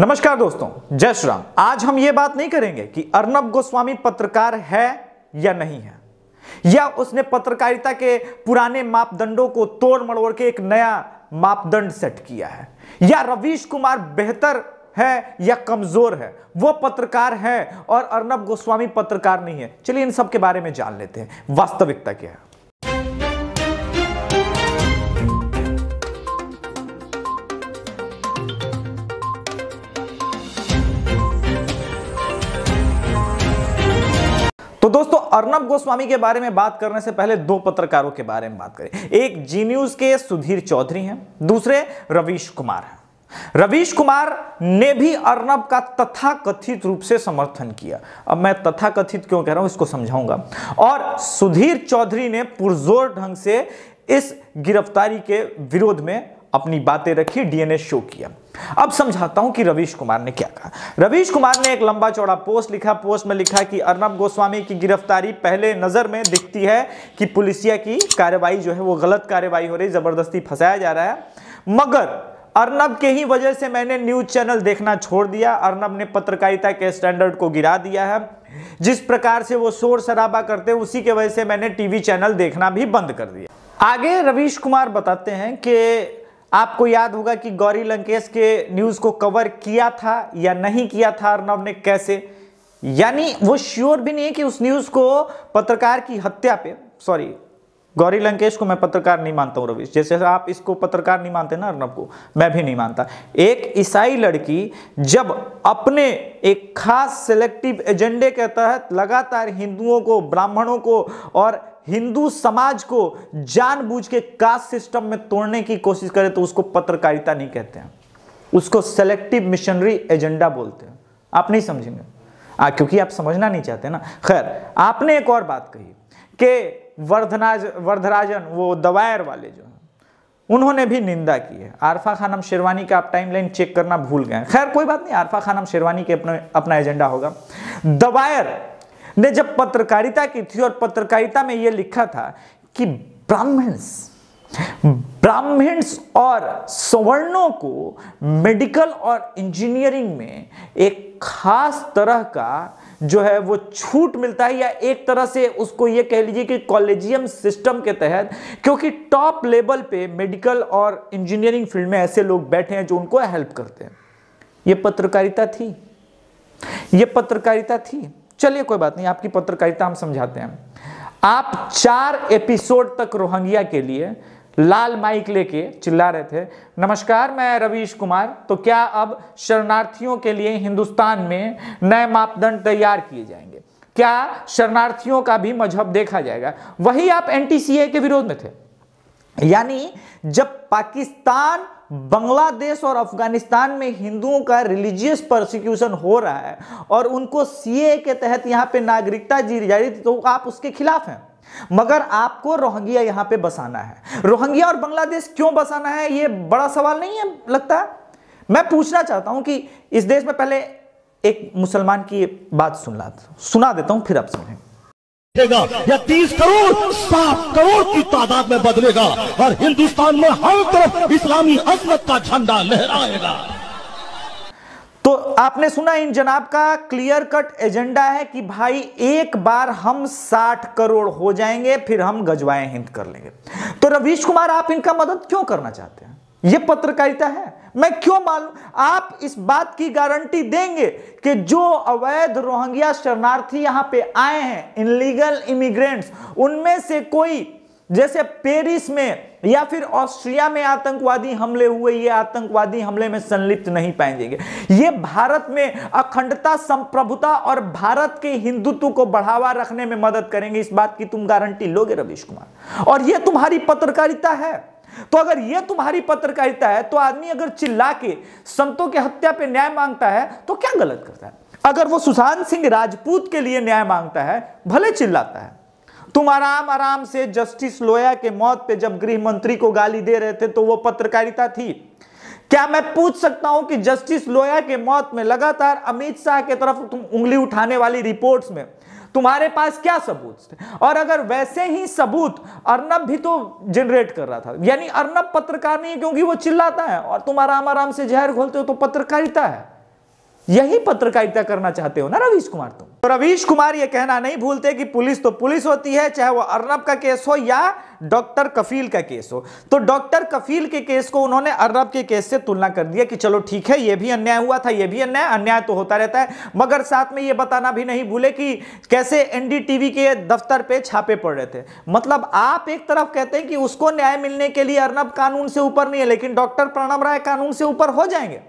नमस्कार दोस्तों जय श्री राम आज हम ये बात नहीं करेंगे कि अर्नब गोस्वामी पत्रकार है या नहीं है या उसने पत्रकारिता के पुराने मापदंडों को तोड़ मड़ोड़ के एक नया मापदंड सेट किया है या रवीश कुमार बेहतर है या कमजोर है वो पत्रकार है और अर्नब गोस्वामी पत्रकार नहीं है चलिए इन सब के बारे में जान लेते हैं वास्तविकता क्या है दोस्तों अर्नब गोस्वामी के बारे में बात करने से पहले दो पत्रकारों के बारे में बात करें एक जी न्यूज के सुधीर चौधरी हैं दूसरे रवीश कुमार हैं रवीश कुमार ने भी अर्नब का तथाकथित रूप से समर्थन किया अब मैं तथाकथित क्यों कह रहा हूं इसको समझाऊंगा और सुधीर चौधरी ने पुरजोर ढंग से इस गिरफ्तारी के विरोध में अपनी बातें रखी डीएनए शो किया अब समझाता हूं कि रवीश कुमार ने क्या कहा रवीश कुमार ने एक लंबा चौड़ा पोस्ट लिखा पोस्ट में लिखा कि अर्नब गोस्वामी की गिरफ्तारी पहले नजर में दिखती है कि पुलिसिया की कार्रवाई जो है वो गलत कार्रवाई हो रही जबरदस्ती फंसाया जा रहा है मगर अर्नब के ही वजह से मैंने न्यूज चैनल देखना छोड़ दिया अर्नब ने पत्रकारिता के स्टैंडर्ड को गिरा दिया है जिस प्रकार से वो शोर शराबा करते हैं उसी के वजह से मैंने टीवी चैनल देखना भी बंद कर दिया आगे रवीश कुमार बताते हैं कि आपको याद होगा कि गौरी लंकेश के न्यूज़ को कवर किया था या नहीं किया था अर्नब ने कैसे यानी वो श्योर भी नहीं है कि उस न्यूज़ को पत्रकार की हत्या पे सॉरी गौरी लंकेश को मैं पत्रकार नहीं मानता हूँ रविश जैसे आप इसको पत्रकार नहीं मानते ना अर्नब को मैं भी नहीं मानता एक ईसाई लड़की जब अपने एक खास सेलेक्टिव एजेंडे के तहत लगातार हिंदुओं को ब्राह्मणों को और हिंदू समाज को जानबूझ के कास्ट सिस्टम में तोड़ने की कोशिश करे तो उसको पत्रकारिता नहीं कहते हैं उसको सेलेक्टिव मिशनरी एजेंडा बोलते हैं आप नहीं समझेंगे आ, क्योंकि आप समझना नहीं चाहते ना खैर आपने एक और बात कही कि वर्धनाज वर्धराजन वो दवायर वाले जो हैं उन्होंने भी निंदा की है आरफा खानम शेरवानी का आप टाइमलाइन चेक करना भूल गए खैर कोई बात नहीं आरफा खानम शेरवानी के अपने अपना एजेंडा होगा दवायर ने जब पत्रकारिता की थी और पत्रकारिता में यह लिखा था कि ब्राह्मण्स ब्राह्मण्स और सवर्णों को मेडिकल और इंजीनियरिंग में एक खास तरह का जो है वो छूट मिलता है या एक तरह से उसको ये कह लीजिए कि कॉलेजियम सिस्टम के तहत क्योंकि टॉप लेवल पे मेडिकल और इंजीनियरिंग फील्ड में ऐसे लोग बैठे हैं जो उनको हेल्प करते हैं ये पत्रकारिता थी ये पत्रकारिता थी चलिए कोई बात नहीं आपकी पत्रकारिता हम समझाते हैं आप चार एपिसोड तक रोहंगिया के लिए लाल माइक लेके चिल्ला रहे थे नमस्कार मैं रवीश कुमार तो क्या अब शरणार्थियों के लिए हिंदुस्तान में नए मापदंड तैयार किए जाएंगे क्या शरणार्थियों का भी मजहब देखा जाएगा वही आप एन के विरोध में थे यानी जब पाकिस्तान बांग्लादेश और अफगानिस्तान में हिंदुओं का रिलीजियस प्रोसिक्यूशन हो रहा है और उनको सीए के तहत यहाँ पे नागरिकता जी जा रही थी तो आप उसके खिलाफ हैं मगर आपको रोहंगिया यहां पे बसाना है रोहंग्या और बांग्लादेश क्यों बसाना है ये बड़ा सवाल नहीं है लगता मैं पूछना चाहता हूं कि इस देश में पहले एक मुसलमान की बात सुन ला सुना देता हूं फिर आप सुने या तीस करोड़ सात करोड़ की तादाद में बदलेगा और हिंदुस्तान में हर तरफ इस्लामी असमत का झंडा लहराएगा तो आपने सुना इन जनाब का क्लियर कट एजेंडा है कि भाई एक बार हम 60 करोड़ हो जाएंगे फिर हम गजवाए हिंद कर लेंगे तो रवीश कुमार आप इनका मदद क्यों करना चाहते हैं यह पत्रकारिता है मैं क्यों मालूम आप इस बात की गारंटी देंगे कि जो अवैध रोहंग्या शरणार्थी यहां पे आए हैं इनलीगल इमिग्रेंट्स उनमें से कोई जैसे पेरिस में या फिर ऑस्ट्रिया में आतंकवादी हमले हुए ये आतंकवादी हमले में संलिप्त नहीं पाएंगे ये भारत में अखंडता संप्रभुता और भारत के हिंदुत्व को बढ़ावा रखने में मदद करेंगे इस बात की तुम गारंटी लोगे रवीश कुमार और ये तुम्हारी पत्रकारिता है तो अगर ये तुम्हारी पत्रकारिता है तो आदमी अगर चिल्ला के संतों के हत्या पे न्याय मांगता है तो क्या गलत करता है अगर वो सुशांत सिंह राजपूत के लिए न्याय मांगता है भले चिल्लाता है तुम आराम आराम से जस्टिस लोया के मौत पे जब गृह मंत्री को गाली दे रहे थे तो वो पत्रकारिता थी क्या मैं पूछ सकता हूं कि जस्टिस लोया के मौत में लगातार अमित शाह के तरफ तुम उंगली उठाने वाली रिपोर्ट्स में तुम्हारे पास क्या सबूत थे और अगर वैसे ही सबूत अर्नब भी तो जनरेट कर रहा था यानी अर्नब पत्रकार नहीं है क्योंकि वो चिल्लाता है और तुम आराम आराम से जहर घोलते हो तो पत्रकारिता है यही पत्रकारिता करना चाहते हो ना रवीश कुमार तुम तो रवीश कुमार ये कहना नहीं भूलते कि पुलिस तो पुलिस होती है चाहे वो अर्नब का केस हो या डॉक्टर कफील का केस हो तो डॉक्टर कफील के केस को उन्होंने अर्नब के केस से तुलना कर दिया कि चलो ठीक है ये भी अन्याय हुआ था ये भी अन्याय अन्याय तो होता रहता है मगर साथ में ये बताना भी नहीं भूले कि कैसे एनडीटीवी के दफ्तर पे छापे पड़ रहे थे मतलब आप एक तरफ कहते हैं कि उसको न्याय मिलने के लिए अर्नब कानून से ऊपर नहीं है लेकिन डॉक्टर प्रणब राय कानून से ऊपर हो जाएंगे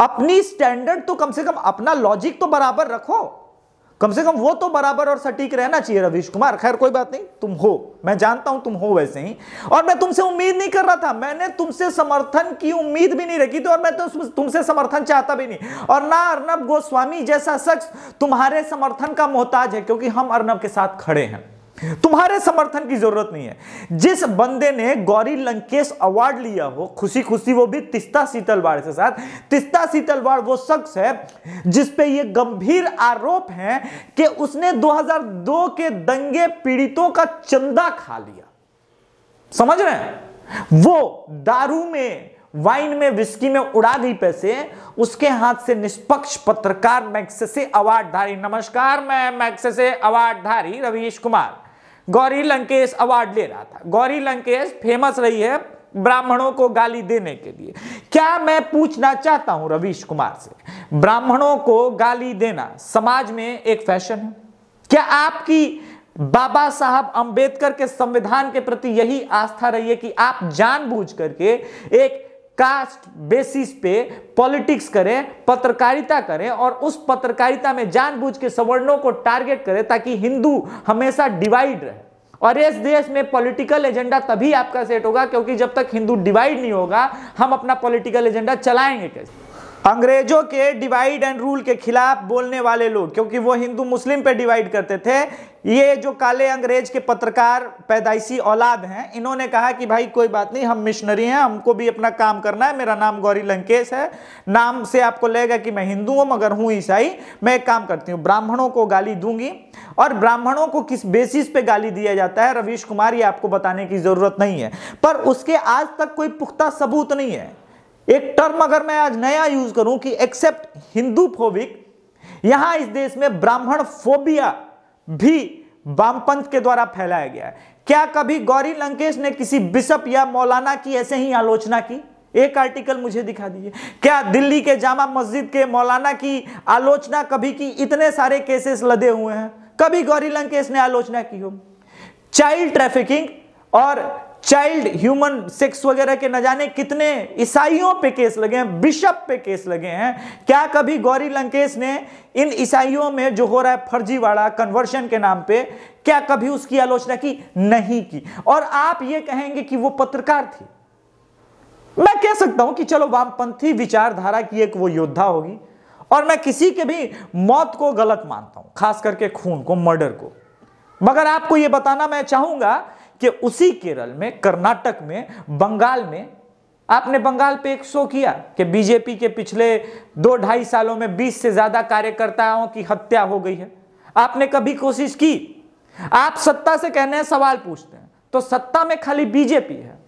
अपनी स्टैंडर्ड तो कम से कम अपना लॉजिक तो बराबर रखो कम से कम वो तो बराबर और सटीक रहना चाहिए रवीश कुमार खैर कोई बात नहीं तुम हो मैं जानता हूं तुम हो वैसे ही और मैं तुमसे उम्मीद नहीं कर रहा था मैंने तुमसे समर्थन की उम्मीद भी नहीं रखी थी और मैं तो तुमसे समर्थन चाहता भी नहीं और ना अर्नब गोस्वामी जैसा शख्स तुम्हारे समर्थन का मोहताज है क्योंकि हम अर्नब के साथ खड़े हैं तुम्हारे समर्थन की जरूरत नहीं है जिस बंदे ने गौरी लंकेश अवार्ड लिया हो खुशी खुशी वो भी तिस्ता सीतलवाड़ के साथ तिस्ता सीतलवाड़ वो शख्स है जिसपे ये गंभीर आरोप है कि उसने 2002 के दंगे पीड़ितों का चंदा खा लिया समझ रहे हैं वो दारू में वाइन में विस्की में उड़ा दी पैसे उसके हाथ से निष्पक्ष पत्रकार मैक्सेसे अवार्डधारी नमस्कार मैं मैक्सेसे अवार्डधारी रवीश कुमार गौरी लंकेश अवार्ड ले रहा था गौरी लंकेश फेमस रही है ब्राह्मणों को गाली देने के लिए क्या मैं पूछना चाहता हूं रवीश कुमार से ब्राह्मणों को गाली देना समाज में एक फैशन है क्या आपकी बाबा साहब अंबेडकर के संविधान के प्रति यही आस्था रही है कि आप जानबूझ करके एक कास्ट बेसिस पे पॉलिटिक्स करें पत्रकारिता करें और उस पत्रकारिता में जानबूझ के सवर्णों को टारगेट करें ताकि हिंदू हमेशा डिवाइड रहे और इस देश में पॉलिटिकल एजेंडा तभी आपका सेट होगा क्योंकि जब तक हिंदू डिवाइड नहीं होगा हम अपना पॉलिटिकल एजेंडा चलाएंगे कैसे अंग्रेजों के डिवाइड एंड रूल के खिलाफ बोलने वाले लोग क्योंकि वो हिंदू मुस्लिम पे डिवाइड करते थे ये जो काले अंग्रेज के पत्रकार पैदाइशी औलाद हैं इन्होंने कहा कि भाई कोई बात नहीं हम मिशनरी हैं हमको भी अपना काम करना है मेरा नाम गौरी लंकेश है नाम से आपको लगेगा कि मैं हिंदू हूँ मगर हूँ ईसाई मैं एक काम करती हूँ ब्राह्मणों को गाली दूंगी और ब्राह्मणों को किस बेसिस पे गाली दिया जाता है रवीश कुमार ये आपको बताने की ज़रूरत नहीं है पर उसके आज तक कोई पुख्ता सबूत नहीं है एक टर्म अगर मैं आज नया यूज करूं कि एक्सेप्ट हिंदू फोबिक यहां इस देश में ब्राह्मण फोबिया भी वामपंथ के द्वारा फैलाया गया है क्या कभी गौरी लंकेश ने किसी बिशप या मौलाना की ऐसे ही आलोचना की एक आर्टिकल मुझे दिखा दीजिए क्या दिल्ली के जामा मस्जिद के मौलाना की आलोचना कभी की इतने सारे केसेस लदे हुए हैं कभी गौरी लंकेश ने आलोचना की हो चाइल्ड ट्रैफिकिंग और चाइल्ड ह्यूमन सेक्स वगैरह के न जाने कितने ईसाइयों पे केस लगे हैं बिशप पे केस लगे हैं क्या कभी गौरी लंकेश ने इन ईसाइयों में जो हो रहा है फर्जीवाड़ा कन्वर्शन के नाम पे क्या कभी उसकी आलोचना की नहीं की और आप ये कहेंगे कि वो पत्रकार थी मैं कह सकता हूं कि चलो वामपंथी विचारधारा की एक वो योद्धा होगी और मैं किसी के भी मौत को गलत मानता हूं खास करके खून को मर्डर को मगर आपको यह बताना मैं चाहूंगा कि उसी केरल में कर्नाटक में बंगाल में आपने बंगाल पे एक शो किया कि बीजेपी के पिछले दो ढाई सालों में 20 से ज्यादा कार्यकर्ताओं की हत्या हो गई है आपने कभी कोशिश की आप सत्ता से कहने हैं सवाल पूछते हैं तो सत्ता में खाली बीजेपी है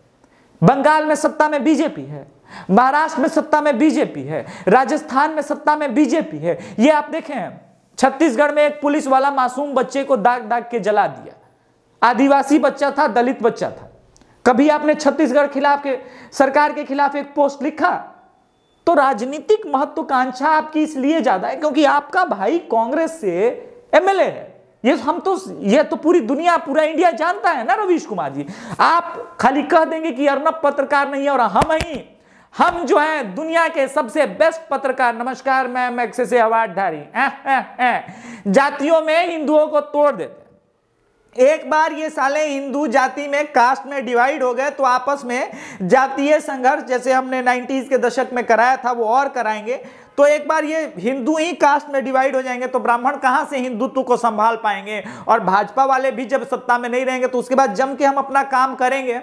बंगाल में सत्ता में बीजेपी है महाराष्ट्र में सत्ता में बीजेपी है राजस्थान में सत्ता में बीजेपी है ये आप देखें छत्तीसगढ़ में एक पुलिस वाला मासूम बच्चे को दाग दाग के जला दिया आदिवासी बच्चा था दलित बच्चा था कभी आपने छत्तीसगढ़ खिलाफ के सरकार के खिलाफ एक पोस्ट लिखा तो राजनीतिक महत्वाकांक्षा आपकी इसलिए ज्यादा है क्योंकि आपका भाई कांग्रेस से एमएलए है ये हम तो ये तो पूरी दुनिया पूरा इंडिया जानता है ना रवीश कुमार जी आप खाली कह देंगे कि अर्नब पत्रकार नहीं है और हम ही हम जो है दुनिया के सबसे बेस्ट पत्रकार नमस्कार मैम एक्से से धारी जातियों में हिंदुओं को तोड़ देते एक बार ये साले हिंदू जाति में कास्ट में डिवाइड हो गए तो आपस में जातीय संघर्ष जैसे हमने 90s के दशक में कराया था वो और कराएंगे तो एक बार ये हिंदू ही कास्ट में डिवाइड हो जाएंगे तो ब्राह्मण कहाँ से हिंदुत्व को संभाल पाएंगे और भाजपा वाले भी जब सत्ता में नहीं रहेंगे तो उसके बाद जम के हम अपना काम करेंगे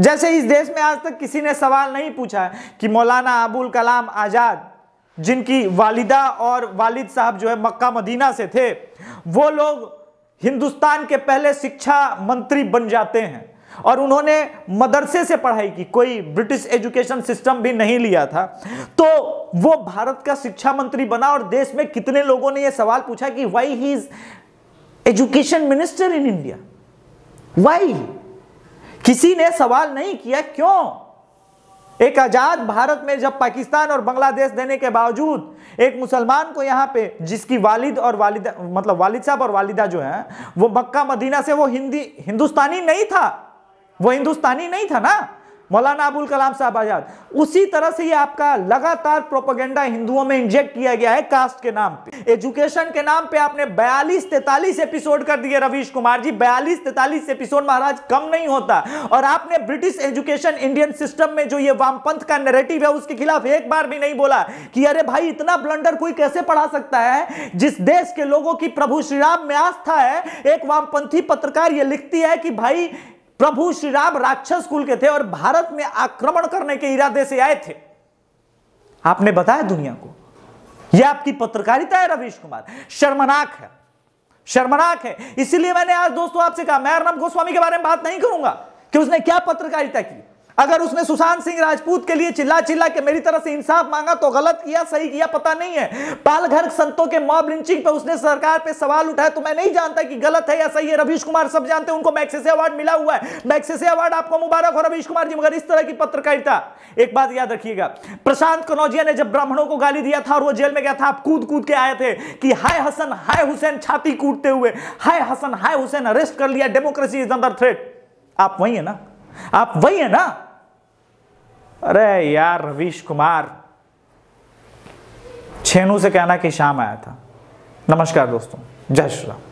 जैसे इस देश में आज तक किसी ने सवाल नहीं पूछा कि मौलाना अबुल कलाम आज़ाद जिनकी वालिदा और वालिद साहब जो है मक्का मदीना से थे वो लोग हिंदुस्तान के पहले शिक्षा मंत्री बन जाते हैं और उन्होंने मदरसे से पढ़ाई की कोई ब्रिटिश एजुकेशन सिस्टम भी नहीं लिया था तो वो भारत का शिक्षा मंत्री बना और देश में कितने लोगों ने यह सवाल पूछा कि why he is education minister in India why किसी ने सवाल नहीं किया क्यों एक आज़ाद भारत में जब पाकिस्तान और बांग्लादेश देने के बावजूद एक मुसलमान को यहाँ पे जिसकी वालिद और वालिदा मतलब वालिद साहब और वालिदा जो हैं वो मक्का मदीना से वो हिंदी हिंदुस्तानी नहीं था वो हिंदुस्तानी नहीं था ना मौलाना अबुल कलाम साहब आजाद उसी तरह से ये आपका लगातार प्रोपोगेंडा हिंदुओं में इंजेक्ट किया गया है कास्ट के नाम पे एजुकेशन के नाम पे आपने बयालीस तैतालीस एपिसोड कर दिए रवीश कुमार जी बयालीस तैतालीस एपिसोड महाराज कम नहीं होता और आपने ब्रिटिश एजुकेशन इंडियन सिस्टम में जो ये वामपंथ का नेरेटिव है उसके खिलाफ एक बार भी नहीं बोला कि अरे भाई इतना ब्लंडर कोई कैसे पढ़ा सकता है जिस देश के लोगों की प्रभु श्रीराम में आस्था है एक वामपंथी पत्रकार ये लिखती है कि भाई प्रभु श्री राम राक्षस कुल के थे और भारत में आक्रमण करने के इरादे से आए थे आपने बताया दुनिया को यह आपकी पत्रकारिता है रवीश कुमार शर्मनाक है शर्मनाक है इसीलिए मैंने आज दोस्तों आपसे कहा मैं अर्नब गोस्वामी के बारे में बात नहीं करूंगा कि उसने क्या पत्रकारिता की अगर उसने सुशांत सिंह राजपूत के लिए चिल्ला चिल्ला के मेरी तरह से इंसाफ मांगा तो गलत किया सही किया पता नहीं है पालघर संतों के मॉब लिंचिंग पर उसने सरकार पे सवाल उठाया तो मैं नहीं जानता कि गलत है या सही है रवीश कुमार सब जानते हैं उनको मैक्सेसे अवार्ड मिला हुआ है मैक्सेसे अवार्ड आपको मुबारक हो रवीश कुमार जी मगर इस तरह की पत्रकारिता एक बात याद रखिएगा प्रशांत कनौजिया ने जब ब्राह्मणों को गाली दिया था और वो जेल में गया था आप कूद कूद के आए थे कि हाय हसन हाय हुसैन छाती कूटते हुए हाय हसन हाय हुसैन अरेस्ट कर लिया डेमोक्रेसी इज अंदर थ्रेट आप वही है ना आप वही है ना अरे यार रवीश कुमार छेनू से कहना कि शाम आया था नमस्कार दोस्तों जय श्री राम